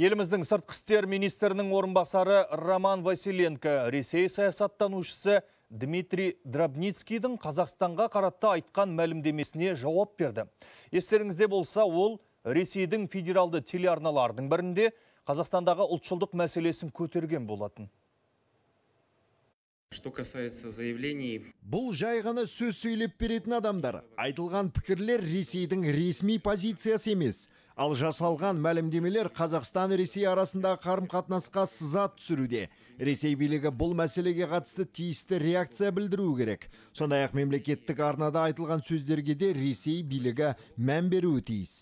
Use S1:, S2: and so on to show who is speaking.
S1: Еліміздің сыртқы істер министрінің орынбасары Роман Василенко Ресей саясаттанушысы Дмитрий Драбницкийдің Қазақстанға қаратта айтқан мәлімдемесіне жауап берді. Естеріңізде болса, ол Ресейдің федералды телеарналардың бірінде Қазақстандағы ұлтшылдық мәселесін көтерген болатын.
S2: Что касается заявлений... Бұл жай ғана сөз сөйлеп беретін адамдар. Айтылған пікірлер Ресейдің ресми позициясы емес ал жасалған мәлімдемелер қазақстан ресей арасында қарым қатынасқа сызат түсіруде ресей билігі бұл мәселеге қатысты тиісті реакция білдіру керек сондай ақ мемлекеттік арнада айтылған сөздерге де ресей билігі мән беруі тиіс